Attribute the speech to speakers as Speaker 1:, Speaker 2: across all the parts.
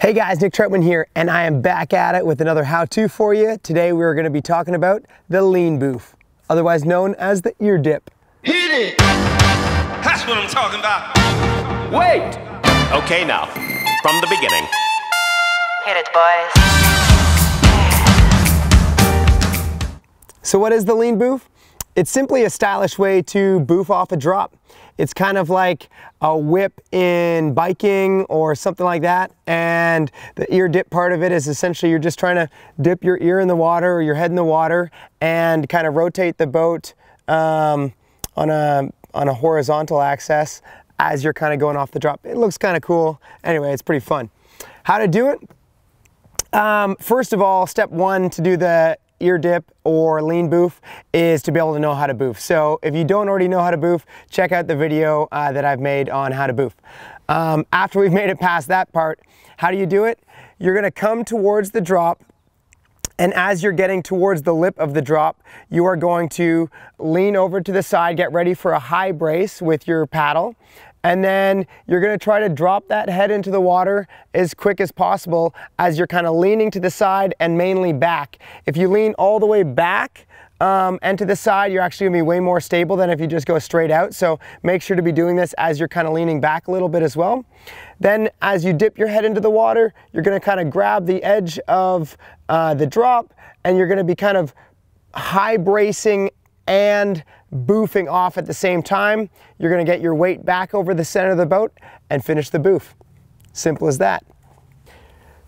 Speaker 1: Hey guys, Nick Troutman here, and I am back at it with another how-to for you. Today we're gonna to be talking about the lean boof, otherwise known as the ear dip. Hit it! That's what I'm talking about. Wait! Okay now, from the beginning. Hit it, boys. So what is the lean boof? It's simply a stylish way to boof off a drop. It's kind of like a whip in biking or something like that. And the ear dip part of it is essentially you're just trying to dip your ear in the water or your head in the water and kind of rotate the boat um, on, a, on a horizontal axis as you're kind of going off the drop. It looks kind of cool. Anyway, it's pretty fun. How to do it? Um, first of all, step one to do the ear dip or lean boof is to be able to know how to boof. So if you don't already know how to boof, check out the video uh, that I've made on how to boof. Um, after we've made it past that part, how do you do it? You're gonna come towards the drop and as you're getting towards the lip of the drop, you are going to lean over to the side, get ready for a high brace with your paddle. And then you're gonna try to drop that head into the water as quick as possible as you're kind of leaning to the side and mainly back. If you lean all the way back, um, and to the side, you're actually gonna be way more stable than if you just go straight out. So make sure to be doing this as you're kind of leaning back a little bit as well. Then as you dip your head into the water, you're gonna kind of grab the edge of uh, the drop and you're gonna be kind of high bracing and boofing off at the same time. You're gonna get your weight back over the center of the boat and finish the boof. Simple as that.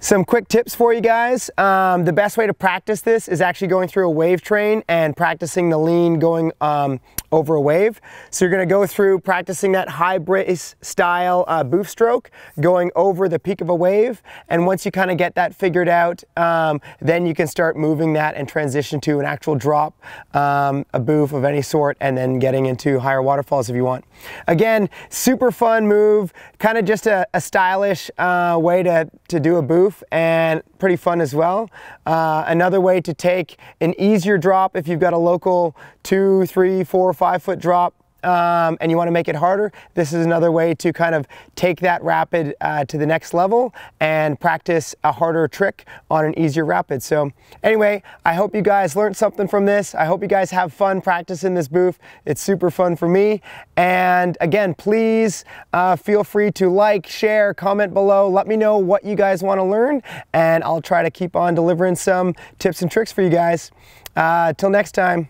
Speaker 1: Some quick tips for you guys. Um, the best way to practice this is actually going through a wave train and practicing the lean going um, over a wave. So you're gonna go through practicing that high brace style uh, boof stroke, going over the peak of a wave. And once you kind of get that figured out, um, then you can start moving that and transition to an actual drop, um, a boof of any sort, and then getting into higher waterfalls if you want. Again, super fun move, kind of just a, a stylish uh, way to, to do a boof roof and pretty fun as well. Uh, another way to take an easier drop if you've got a local two, three, four, five foot drop um, and you want to make it harder, this is another way to kind of take that rapid uh, to the next level and practice a harder trick on an easier rapid. So anyway, I hope you guys learned something from this. I hope you guys have fun practicing this booth. It's super fun for me. And again, please uh, feel free to like, share, comment below. Let me know what you guys want to learn and I'll try to keep on delivering some tips and tricks for you guys. Uh, till next time,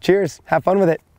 Speaker 1: cheers. Have fun with it.